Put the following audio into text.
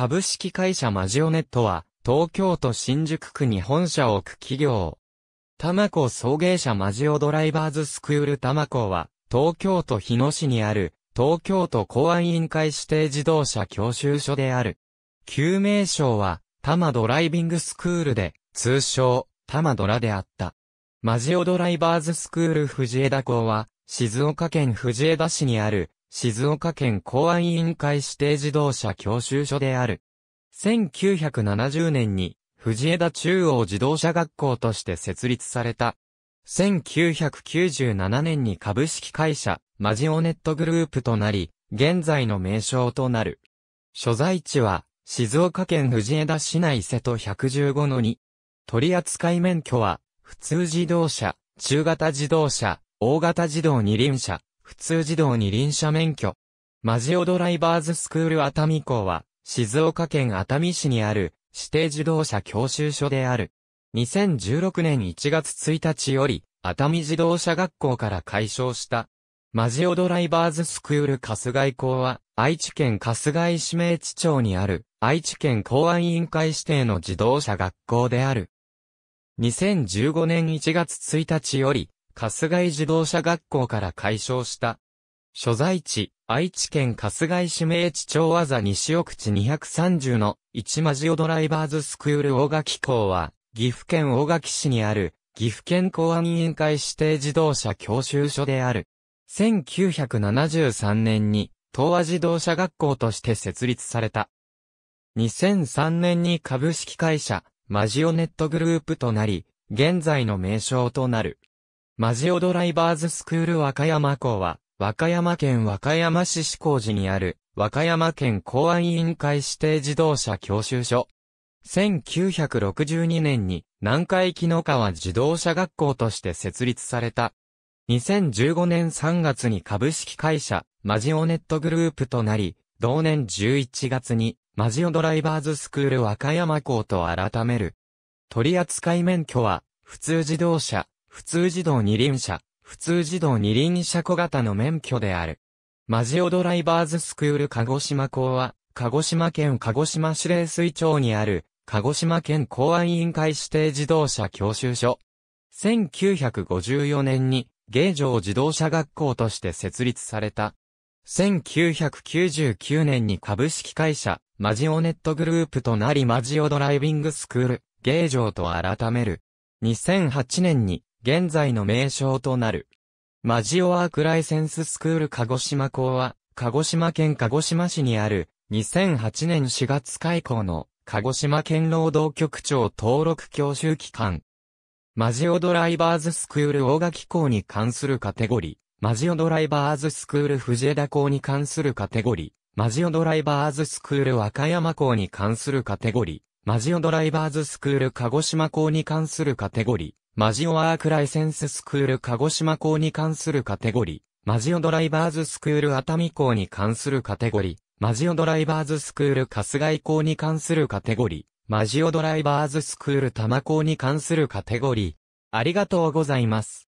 株式会社マジオネットは、東京都新宿区に本社を置く企業。タマコ送迎車マジオドライバーズスクールタマコは、東京都日野市にある、東京都公安委員会指定自動車教習所である。旧名称は、タマドライビングスクールで、通称、タマドラであった。マジオドライバーズスクール藤枝校は、静岡県藤枝市にある、静岡県公安委員会指定自動車教習所である。1970年に、藤枝中央自動車学校として設立された。1997年に株式会社、マジオネットグループとなり、現在の名称となる。所在地は、静岡県藤枝市内瀬戸115の2。取扱免許は、普通自動車、中型自動車、大型自動二輪車、普通児童に臨車免許。マジオドライバーズスクール熱海校は、静岡県熱海市にある指定自動車教習所である。2016年1月1日より、熱海自動車学校から解消した。マジオドライバーズスクール春日井校は、愛知県春日井市名地町にある、愛知県公安委員会指定の自動車学校である。2015年1月1日より、春日井自動車学校から解消した。所在地、愛知県春日井市名地町わざ西奥地230の一マジオドライバーズスクール大垣校は、岐阜県大垣市にある、岐阜県公安委員会指定自動車教習所である。1973年に、東和自動車学校として設立された。2003年に株式会社、マジオネットグループとなり、現在の名称となる。マジオドライバーズスクール和歌山校は、和歌山県和歌山市志向寺にある、和歌山県公安委員会指定自動車教習所。1962年に南海木の川自動車学校として設立された。2015年3月に株式会社マジオネットグループとなり、同年11月にマジオドライバーズスクール和歌山校と改める。取扱免許は普通自動車、普通自動二輪車、普通自動二輪車小型の免許である。マジオドライバーズスクール鹿児島校は、鹿児島県鹿児島市令水町にある、鹿児島県公安委員会指定自動車教習所。1954年に、芸城自動車学校として設立された。1999年に株式会社、マジオネットグループとなりマジオドライビングスクール、芸城と改める。2008年に現在の名称となる。マジオアークライセンススクール鹿児島校は、鹿児島県鹿児島市にある、2008年4月開校の、鹿児島県労働局長登録教習機関。マジオドライバーズスクール大垣校に関するカテゴリー。マジオドライバーズスクール藤枝校に関するカテゴリー。マジオドライバーズスクール和歌山校に関するカテゴリー。マジオドライバーズスクール鹿児島校に関するカテゴリー。マジオワークライセンススクール鹿児島校に関するカテゴリー、マジオドライバーズスクール熱海校に関するカテゴリー、マジオドライバーズスクール春日井校に関するカテゴリー、マジオドライバーズスクール多摩校に関するカテゴリー。ありがとうございます。